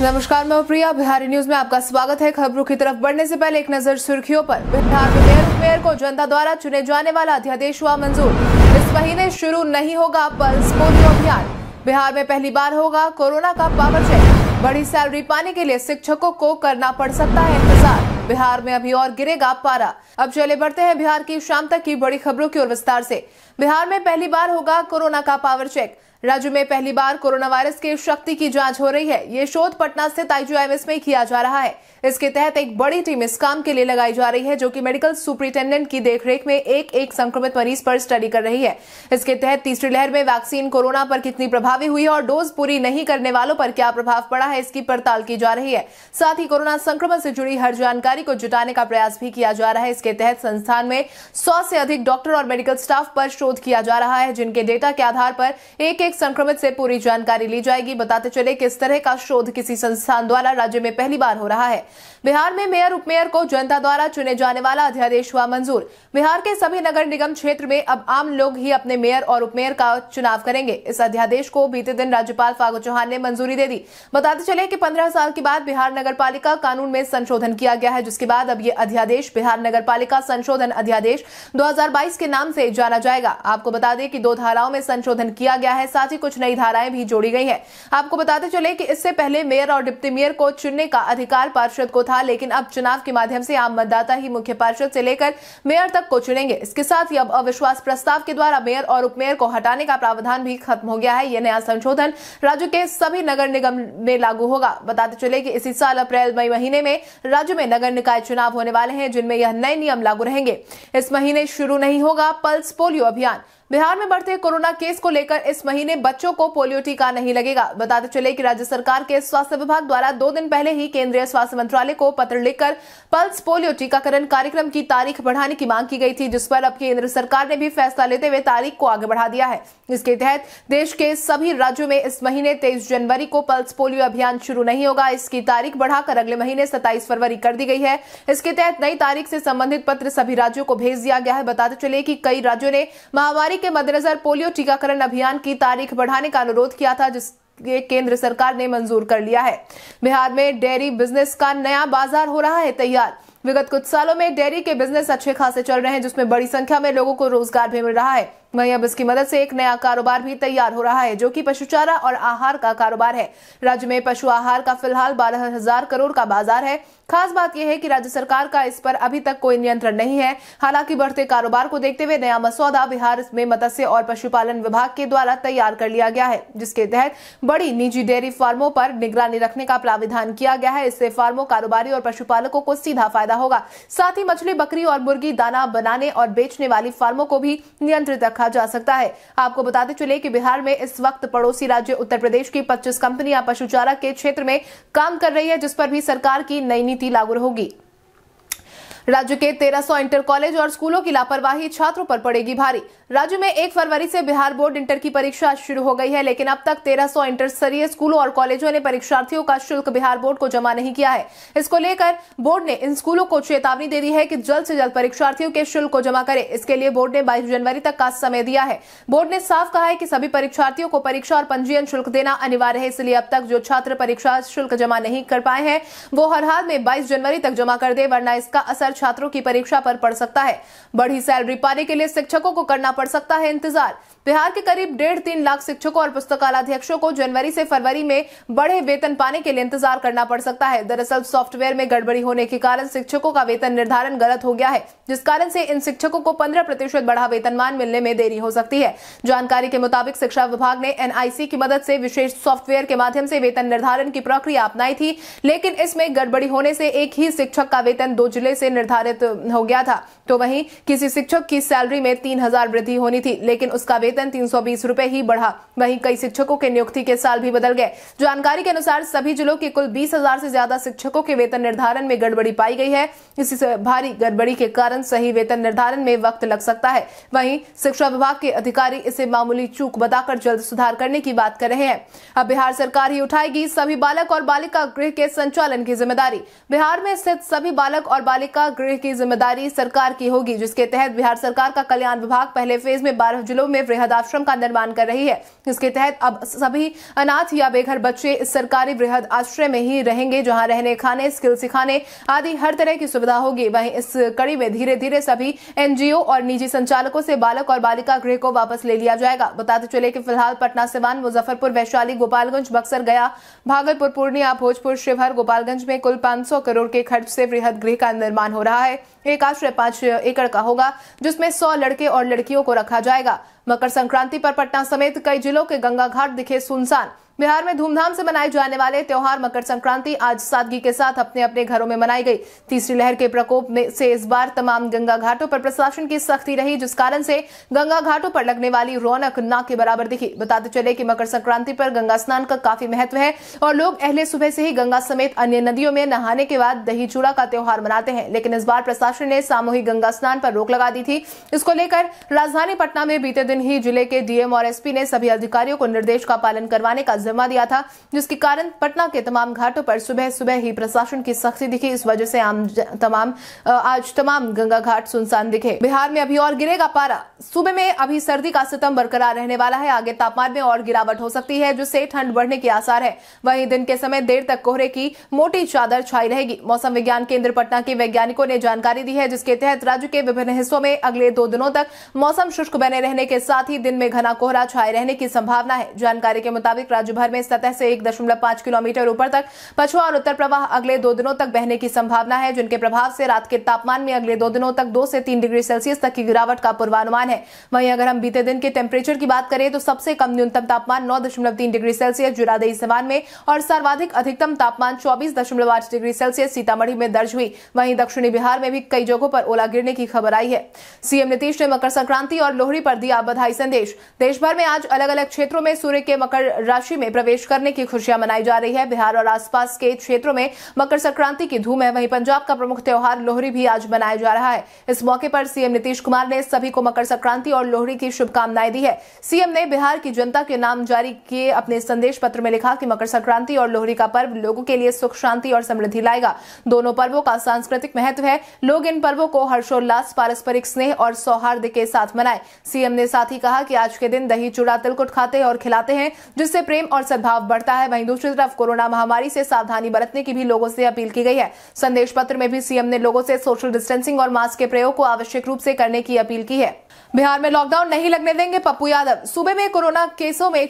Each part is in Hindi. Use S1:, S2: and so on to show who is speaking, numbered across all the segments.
S1: नमस्कार मैं प्रिया बिहारी न्यूज में आपका स्वागत है खबरों की तरफ बढ़ने से पहले एक नजर सुर्खियों पर बिहार मेयर मेयर को जनता द्वारा चुने जाने वाला अध्यादेश हुआ मंजूर इस महीने शुरू नहीं होगा पल्स पोलियो अभियान बिहार में पहली बार होगा कोरोना का पावर चेक बड़ी सैलरी पाने के लिए शिक्षकों को करना पड़ सकता है इंतजार बिहार में अभी और गिरेगा पारा अब चले बढ़ते हैं बिहार की शाम तक की बड़ी खबरों की ओर विस्तार से बिहार में पहली बार होगा कोरोना का पावर चेक राज्य में पहली बार कोरोना वायरस के शक्ति की जांच हो रही है ये शोध पटना स्थित आईजीआईएमएस में किया जा रहा है इसके तहत एक बड़ी टीम इस काम के लिए लगाई जा रही है जो कि मेडिकल सुप्रिंटेंडेंट की देखरेख में एक एक संक्रमित मरीज पर स्टडी कर रही है इसके तहत तीसरी लहर में वैक्सीन कोरोना पर कितनी प्रभावी हुई और डोज पूरी नहीं करने वालों पर क्या प्रभाव पड़ा है इसकी पड़ताल की जा रही है साथ ही कोरोना संक्रमण से जुड़ी हर जानकारी को जुटाने का प्रयास भी किया जा रहा है इसके तहत संस्थान में सौ से अधिक डॉक्टर और मेडिकल स्टाफ पर शोध किया जा रहा है जिनके डेटा के आधार पर एक एक संक्रमित से पूरी जानकारी ली जाएगी बताते चले किस तरह का शोध किसी संस्थान द्वारा राज्य में पहली बार हो रहा है बिहार में मेयर उपमेयर को जनता द्वारा चुने जाने वाला अध्यादेश हुआ मंजूर बिहार के सभी नगर निगम क्षेत्र में अब आम लोग ही अपने मेयर और उपमेयर का चुनाव करेंगे इस अध्यादेश को बीते दिन राज्यपाल फागू चौहान ने मंजूरी दे दी बताते चले कि पंद्रह साल के बाद बिहार नगर कानून में संशोधन किया गया है जिसके बाद अब ये अध्यादेश बिहार नगर संशोधन अध्यादेश 2022 के नाम से जाना जाएगा आपको बता दें कि दो धाराओं में संशोधन किया गया है साथ ही कुछ नई धाराएं भी जोड़ी गई है आपको बताते चले कि इससे पहले मेयर और डिप्टी मेयर को चुनने का अधिकार पार्षद पार्षद को था लेकिन अब चुनाव के माध्यम से आम मतदाता ही मुख्य पार्षद से लेकर मेयर तक को चुनेंगे इसके साथ ही अब अविश्वास प्रस्ताव के द्वारा मेयर और उपमेयर को हटाने का प्रावधान भी खत्म हो गया है यह नया संशोधन राज्य के सभी नगर निगम में लागू होगा बताते चले कि इसी साल अप्रैल मई महीने में राज्य में नगर निकाय चुनाव होने वाले हैं जिनमें यह नए नियम लागू रहेंगे इस महीने शुरू नहीं होगा पल्स पोलियो अभियान बिहार में बढ़ते कोरोना केस को लेकर इस महीने बच्चों को पोलियो टीका नहीं लगेगा बताते चले कि राज्य सरकार के स्वास्थ्य विभाग द्वारा दो दिन पहले ही केंद्रीय स्वास्थ्य मंत्रालय को पत्र लिखकर पल्स पोलियो टीकाकरण कार्यक्रम की तारीख बढ़ाने की मांग की गई थी जिस पर अब केंद्र सरकार ने भी फैसला लेते हुए तारीख को आगे बढ़ा दिया है इसके तहत देश के सभी राज्यों में इस महीने तेईस जनवरी को पल्स पोलियो अभियान शुरू नहीं होगा इसकी तारीख बढ़ाकर अगले महीने सत्ताईस फरवरी कर दी गई है इसके तहत नई तारीख से संबंधित पत्र सभी राज्यों को भेज दिया गया है बताते चले की कई राज्यों ने महामारी बीमारी के मद्देनजर पोलियो टीकाकरण अभियान की तारीख बढ़ाने का अनुरोध किया था जिस ये केंद्र सरकार ने मंजूर कर लिया है बिहार में डेयरी बिजनेस का नया बाजार हो रहा है तैयार विगत कुछ सालों में डेयरी के बिजनेस अच्छे खासे चल रहे हैं जिसमें बड़ी संख्या में लोगों को रोजगार भी मिल रहा है वहीं अब इसकी मदद से एक नया कारोबार भी तैयार हो रहा है जो कि पशु चारा और आहार का कारोबार है राज्य में पशु आहार का फिलहाल बारह हजार करोड़ का बाजार है खास बात यह है कि राज्य सरकार का इस पर अभी तक कोई नियंत्रण नहीं है हालांकि बढ़ते कारोबार को देखते हुए नया मसौदा बिहार में मत्स्य और पशुपालन विभाग के द्वारा तैयार कर लिया गया है जिसके तहत बड़ी निजी डेयरी फार्मों पर निगरानी रखने का प्राविधान किया गया है इससे फार्मों कारोबारी और पशुपालकों को सीधा फायदा होगा साथ ही मछली बकरी और मुर्गी दाना बनाने और बेचने वाली फार्मों को भी नियंत्रित रखा कहा जा सकता है आपको बताते चले कि बिहार में इस वक्त पड़ोसी राज्य उत्तर प्रदेश की 25 कंपनियां चारा के क्षेत्र में काम कर रही है जिस पर भी सरकार की नई नीति लागू होगी राज्य के 1300 इंटर कॉलेज और स्कूलों की लापरवाही छात्रों पर पड़ेगी भारी राज्य में एक फरवरी से बिहार बोर्ड इंटर की परीक्षा शुरू हो गई है लेकिन अब तक 1300 इंटर स्तरीय स्कूलों और कॉलेजों ने परीक्षार्थियों का शुल्क बिहार बोर्ड को जमा नहीं किया है इसको लेकर बोर्ड ने इन स्कूलों को चेतावनी दे दी है कि जल्द से जल्द परीक्षार्थियों के शुल्क को जमा करे इसके लिए बोर्ड ने बाईस जनवरी तक का समय दिया है बोर्ड ने साफ कहा है कि सभी परीक्षार्थियों को परीक्षा और पंजीयन शुल्क देना अनिवार्य है इसलिए अब तक जो छात्र परीक्षा शुल्क जमा नहीं कर पाए हैं वो हर हाल में बाईस जनवरी तक जमा कर दे वरना इसका असर छात्रों की परीक्षा पर पड़ सकता है बढ़ी सैलरी पाने के लिए शिक्षकों को करना पड़ सकता है इंतजार बिहार के करीब डेढ़ तीन लाख शिक्षकों और पुस्तकालयाध्यक्षों को जनवरी से फरवरी में बढ़े वेतन पाने के लिए इंतजार करना पड़ सकता है दरअसल सॉफ्टवेयर में गड़बड़ी होने के कारण शिक्षकों का वेतन निर्धारण गलत हो गया है जिस कारण से इन शिक्षकों को पंद्रह प्रतिशत बढ़ा वेतनमान मिलने में देरी हो सकती है जानकारी के मुताबिक शिक्षा विभाग ने एनआईसी की मदद से विशेष सॉफ्टवेयर के माध्यम से वेतन निर्धारण की प्रक्रिया अपनाई थी लेकिन इसमें गड़बड़ी होने से एक ही शिक्षक का वेतन दो जिले से निर्धारण निर्धारित हो गया था तो वहीं किसी शिक्षक की सैलरी में तीन हजार वृद्धि होनी थी लेकिन उसका वेतन तीन सौ बीस रूपए ही बढ़ा वहीं कई शिक्षकों के नियुक्ति के साल भी बदल गए जानकारी के अनुसार सभी जिलों के कुल बीस हजार से ज्यादा शिक्षकों के वेतन निर्धारण में गड़बड़ी पाई गई है इसी भारी गड़बड़ी के कारण सही वेतन निर्धारण में वक्त लग सकता है वहीं शिक्षा विभाग के अधिकारी इसे मामूली चूक बताकर जल्द सुधार करने की बात कर रहे हैं अब बिहार सरकार ही उठाएगी सभी बालक और बालिका गृह के संचालन की जिम्मेदारी बिहार में स्थित सभी बालक और बालिका गृह की जिम्मेदारी सरकार की होगी जिसके तहत बिहार सरकार का कल्याण विभाग पहले फेज में बारह जिलों में वृहद आश्रम का निर्माण कर रही है इसके तहत अब सभी अनाथ या बेघर बच्चे इस सरकारी वृहद आश्रय में ही रहेंगे जहां रहने खाने स्किल सिखाने आदि हर तरह की सुविधा होगी वहीं इस कड़ी में धीरे धीरे सभी एनजीओ और निजी संचालकों से बालक और बालिका गृह को वापस ले लिया जाएगा बताते चले कि फिलहाल पटना सिवान मुजफ्फरपुर वैशाली गोपालगंज बक्सर गया भागलपुर पूर्णिया भोजपुर शिवहर गोपालगंज में कुल पांच करोड़ के खर्च से वृहद गृह का निर्माण हो रहा है एक आश्रय पांच एकड़ का होगा जिसमें सौ लड़के और लड़कियों को रखा जाएगा मकर संक्रांति पर पटना समेत कई जिलों के गंगा घाट दिखे सुनसान बिहार में धूमधाम से मनाए जाने वाले त्यौहार मकर संक्रांति आज सादगी के साथ अपने अपने घरों में मनाई गई तीसरी लहर के प्रकोप में से इस बार तमाम गंगा घाटों पर प्रशासन की सख्ती रही जिस कारण से गंगा घाटों पर लगने वाली रौनक ना के बराबर दिखी बताते चले कि मकर संक्रांति पर गंगा स्नान का काफी महत्व है और लोग अहले सुबह से ही गंगा समेत अन्य नदियों में नहाने के बाद दही चूड़ा का त्यौहार मनाते हैं लेकिन इस बार प्रशासन ने सामूहिक गंगा स्नान पर रोक लगा दी थी इसको लेकर राजधानी पटना में बीते दिन दिन ही जिले के डीएम और एसपी ने सभी अधिकारियों को निर्देश का पालन करवाने का जिम्मा दिया था जिसके कारण पटना के तमाम घाटों पर सुबह सुबह ही प्रशासन की सख्ती दिखी इस वजह से आम तमाम आज तमाम गंगा घाट सुनसान दिखे बिहार में अभी और गिरेगा पारा सुबह में अभी सर्दी का सितम बरकरार रहने वाला है आगे तापमान में और गिरावट हो सकती है जिससे ठंड बढ़ने के आसार है वहीं दिन के समय देर तक कोहरे की मोटी चादर छाई रहेगी मौसम विज्ञान केंद्र पटना के वैज्ञानिकों ने जानकारी दी है जिसके तहत राज्य के विभिन्न हिस्सों में अगले दो दिनों तक मौसम शुष्क बने रहने के साथ ही दिन में घना कोहरा छाए रहने की संभावना है जानकारी के मुताबिक राज्य भर में सतह से एक दशमलव पांच किलोमीटर ऊपर तक पछुआ और उत्तर प्रवाह अगले दो दिनों तक बहने की संभावना है जिनके प्रभाव से रात के तापमान में अगले दो दिनों तक दो से तीन डिग्री सेल्सियस तक की गिरावट का पूर्वानुमान है वहीं अगर हम बीते दिन के टेम्परेचर की बात करें तो सबसे कम न्यूनतम तापमान नौ डिग्री सेल्सियस जुरादेई सवान में और सर्वाधिक अधिकतम तापमान चौबीस डिग्री सेल्सियस सीतामढ़ी में दर्ज हुई वहीं दक्षिणी बिहार में भी कई जगहों पर ओला गिरने की खबर आई है सीएम नीतीश ने मकर संक्रांति और लोहड़ी पर दिया बधाई संदेश देश भर में आज अलग अलग क्षेत्रों में सूर्य के मकर राशि में प्रवेश करने की खुशियां मनाई जा रही है बिहार और आसपास के क्षेत्रों में मकर संक्रांति की धूम है वहीं पंजाब का प्रमुख त्यौहार लोहरी भी आज मनाया जा रहा है इस मौके पर सीएम नीतीश कुमार ने सभी को मकर संक्रांति और लोहड़ी की शुभकामनाएं दी है सीएम ने बिहार की जनता के नाम जारी किए अपने संदेश पत्र में लिखा कि मकर संक्रांति और लोहरी का पर्व लोगों के लिए सुख शांति और समृद्धि लाएगा दोनों पर्वों का सांस्कृतिक महत्व है लोग इन पर्वों को हर्षोल्लास पारस्परिक स्नेह और सौहार्द के साथ मनाए सीएम ने साथ ही कहा कि आज के दिन दही चूड़ा तिलकुट खाते और खिलाते हैं जिससे प्रेम और सद्भाव बढ़ता है वहीं दूसरी तरफ कोरोना महामारी से सावधानी बरतने की भी लोगों से अपील की गई है संदेश पत्र में भी सीएम ने लोगों से सोशल डिस्टेंसिंग और मास्क के प्रयोग को आवश्यक रूप से करने की अपील की है बिहार में लॉकडाउन नहीं लगने देंगे पप्पू यादव सूबे में कोरोना केसों में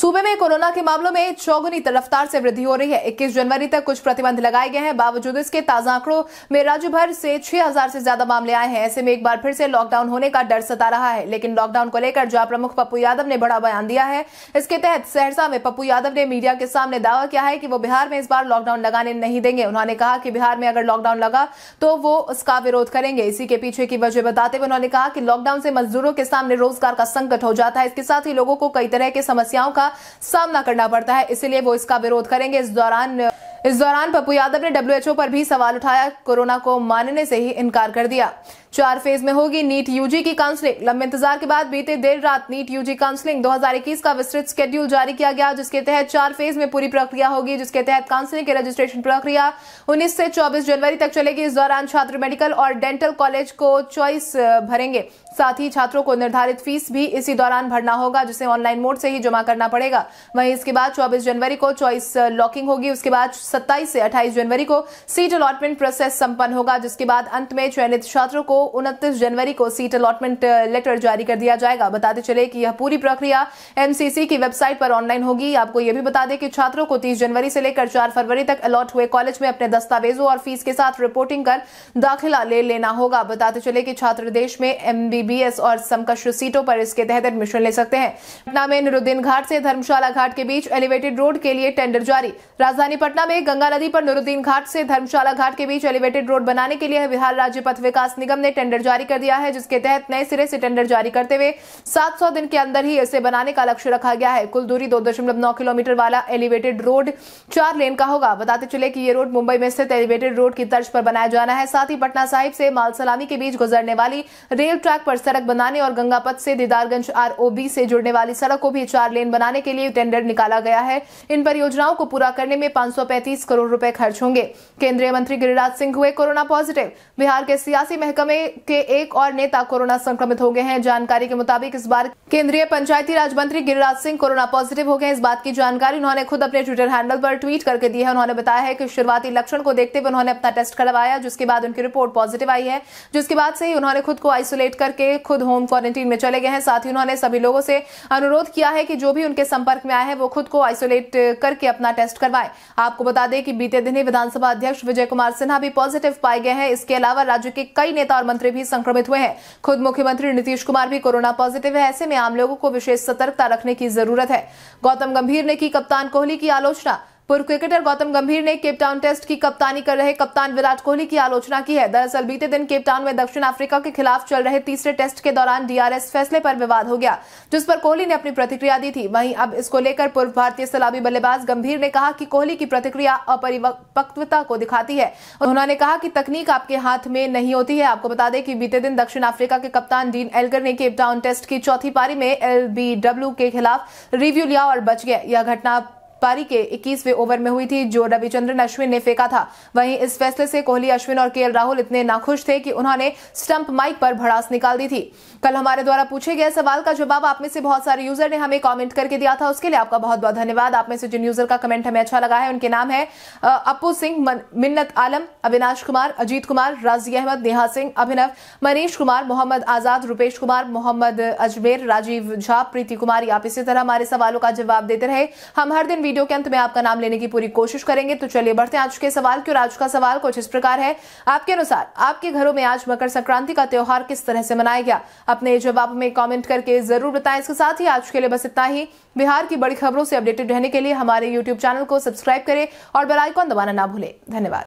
S1: सूबे में कोरोना के मामलों में चौगुनी रफ्तार से वृद्धि हो रही है 21 जनवरी तक कुछ प्रतिबंध लगाए गए हैं बावजूद इसके ताजा आंकड़ों में राज्य भर से 6000 से ज्यादा मामले आए हैं ऐसे में एक बार फिर से लॉकडाउन होने का डर सता रहा है लेकिन लॉकडाउन को लेकर जहां प्रमुख पप्पू यादव ने बड़ा बयान दिया है इसके तहत सहरसा में पप्पू यादव ने मीडिया के सामने दावा किया है कि वो बिहार में इस बार लॉकडाउन लगाने नहीं देंगे उन्होंने कहा कि बिहार में अगर लॉकडाउन लगा तो वो उसका विरोध करेंगे इसी के पीछे की वजह बताते हुए उन्होंने कहा कि लॉकडाउन से मजदूरों के सामने रोजगार का संकट हो जाता है इसके साथ ही लोगों को कई तरह की समस्याओं का का सामना करना पड़ता है इसीलिए वो इसका विरोध करेंगे इस दौरान इस दौरान पप्पू यादव ने डब्ल्यूएचओ पर भी सवाल उठाया कोरोना को मानने से ही इनकार कर दिया चार फेज में होगी नीट यूजी की काउंसलिंग लंबे इंतजार के बाद बीते देर रात नीट यूजी काउंसलिंग 2021 का विस्तृत स्केड्यूल जारी किया गया जिसके तहत चार फेज में पूरी प्रक्रिया होगी जिसके तहत काउंसलिंग की रजिस्ट्रेशन प्रक्रिया 19 से 24 जनवरी तक चलेगी इस दौरान छात्र मेडिकल और डेंटल कॉलेज को चॉइस भरेंगे साथ ही छात्रों को निर्धारित फीस भी इसी दौरान भरना होगा जिसे ऑनलाइन मोड से ही जमा करना पड़ेगा वहीं इसके बाद 24 जनवरी को चॉइस लॉकिंग होगी उसके बाद 27 से 28 जनवरी को सीट अलॉटमेंट प्रोसेस संपन्न होगा जिसके बाद अंत में चयनित छात्रों को उनतीस जनवरी को सीट अलॉटमेंट लेटर uh, जारी कर दिया जाएगा बताते चले कि यह पूरी प्रक्रिया एमसीसी की वेबसाइट पर ऑनलाइन होगी आपको यह भी बता दें कि छात्रों को तीस जनवरी से लेकर चार फरवरी तक अलॉट हुए कॉलेज में अपने दस्तावेजों और फीस के साथ रिपोर्टिंग कर दाखिला ले लेना होगा बताते चले कि छात्र देश में एमबीबीएस और समकक्ष सीटों पर इसके तहत एडमिशन ले सकते हैं पटना में निरुद्दीन घाट से धर्मशाला घाट के बीच एलिवेटेड रोड के लिए टेंडर जारी राजधानी पटना में गंगा नदी पर निरुद्दीन घाट से धर्मशाला घाट के बीच एलिवेटेड रोड बनाने के लिए बिहार राज्य पथ विकास निगम ने टेंडर जारी कर दिया है जिसके तहत नए सिरे से टेंडर जारी करते हुए 700 दिन के अंदर ही इसे बनाने का लक्ष्य रखा गया है कुल दूरी 2.9 किलोमीटर वाला एलिवेटेड रोड चार लेन का होगा बताते चले कि ये रोड मुंबई में स्थित एलिवेटेड रोड की तर्ज पर बनाया जाना है साथ ही पटना साहिब से माल सलामी के बीच गुजरने वाली रेल ट्रैक पर सड़क बनाने और गंगापथ से दीदारगंज आरओबी से जुड़ने वाली सड़क को भी चार लेन बनाने के लिए टेंडर निकाला गया है इन परियोजनाओं को पूरा करने में 535 करोड़ रुपए खर्च होंगे केंद्रीय मंत्री गिरिराज सिंह हुए कोरोना पॉजिटिव बिहार के सियासी महकमे के एक और नेता कोरोना संक्रमित हो गए हैं जानकारी के मुताबिक इस बार केंद्रीय पंचायती राज मंत्री गिरिराज सिंह कोरोना पॉजिटिव हो गए इस बात की जानकारी उन्होंने खुद अपने ट्विटर हैंडल पर ट्वीट करके दी है उन्होंने बताया है कि शुरुआती लक्षण को देखते हुए उन्होंने अपना टेस्ट करवाया जिसके बाद उनकी रिपोर्ट पॉजिटिव आई है जिसके बाद से ही उन्होंने खुद को आइसोलेट करके खुद होम क्वारंटीन में चले गए हैं साथ ही उन्होंने सभी लोगों से अनुरोध किया है कि जो भी उनके संपर्क में आए हैं वो खुद को आइसोलेट करके अपना टेस्ट करवाए आपको बता दें कि बीते दिन ही विधानसभा अध्यक्ष विजय कुमार सिन्हा भी पॉजिटिव पाए गए हैं इसके अलावा राज्य के कई नेता और मंत्री भी संक्रमित हुए हैं खुद मुख्यमंत्री नीतीश कुमार भी कोरोना पॉजिटिव है ऐसे में आम लोगों को विशेष सतर्कता रखने की जरूरत है गौतम गंभीर ने की कप्तान कोहली की आलोचना पूर्व क्रिकेटर गौतम गंभीर ने केपटाउन टेस्ट की कप्तानी कर रहे कप्तान विराट कोहली की आलोचना की है दरअसल बीते दिन केपटाउन में दक्षिण अफ्रीका के खिलाफ चल रहे तीसरे टेस्ट के दौरान डीआरएस फैसले पर विवाद हो गया जिस पर कोहली ने अपनी प्रतिक्रिया दी थी वहीं अब इसको लेकर पूर्व भारतीय सलाबी बल्लेबाज गंभीर ने कहा कि कोहली की प्रतिक्रिया अपरिपक्वता को दिखाती है उन्होंने कहा कि तकनीक आपके हाथ में नहीं होती है आपको बता दें कि बीते दिन दक्षिण अफ्रीका के कप्तान डीन एल्गर ने केपटाउन टेस्ट की चौथी पारी में एलबीडब्ल्यू के खिलाफ रिव्यू लिया और बच गए यह घटना पारी के 21वें ओवर में हुई थी जो रविचंद्रन अश्विन ने फेंका था वहीं इस फैसले से कोहली अश्विन और के राहुल इतने नाखुश थे कि उन्होंने स्टंप माइक पर भड़ास निकाल दी थी कल हमारे द्वारा पूछे गए सवाल का जवाब आप में से बहुत सारे यूजर ने हमें कॉमेंट करके दिया था उसके लिए आपका बहुत बहुत धन्यवाद आप में से जिन यूजर का कमेंट हमें अच्छा लगा है उनके नाम है अपू सिंह मिन्नत आलम अविनाश कुमार अजीत कुमार राजी अहमद नेहा सिंह अभिनव मनीष कुमार मोहम्मद आजाद रूपेश कुमार मोहम्मद अजमेर राजीव झा प्रीति कुमारी आप इसी तरह हमारे सवालों का जवाब देते रहे हम हर दिन वीडियो के अंत में आपका नाम लेने की पूरी कोशिश करेंगे तो चलिए बढ़ते हैं आज के सवाल की और आज का सवाल कुछ इस प्रकार है आपके अनुसार आपके घरों में आज मकर संक्रांति का त्यौहार किस तरह से मनाया गया अपने जवाब में कॉमेंट करके जरूर बताएं इसके साथ ही आज के लिए बस इतना ही बिहार की बड़ी खबरों से अपडेटेड रहने के लिए हमारे यूट्यूब चैनल को सब्सक्राइब करें और बेलाइकॉन दबाना ना भूलें धन्यवाद